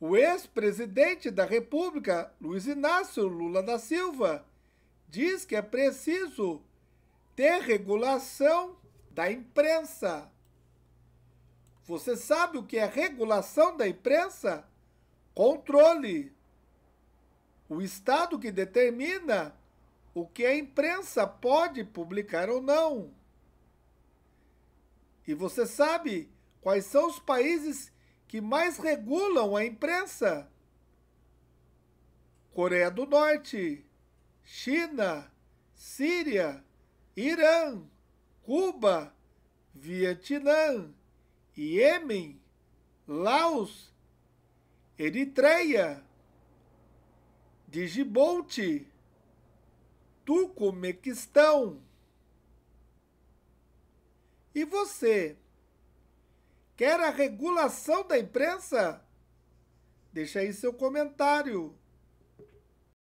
o ex-presidente da República, Luiz Inácio Lula da Silva, diz que é preciso ter regulação da imprensa. Você sabe o que é regulação da imprensa? Controle. O Estado que determina o que a imprensa pode publicar ou não. E você sabe quais são os países que mais regulam a imprensa: Coreia do Norte, China, Síria, Irã, Cuba, Vietnã, Iêmen, Laos, Eritreia, de Djibouti, Turcomequistão. E você? Quer a regulação da imprensa? Deixa aí seu comentário.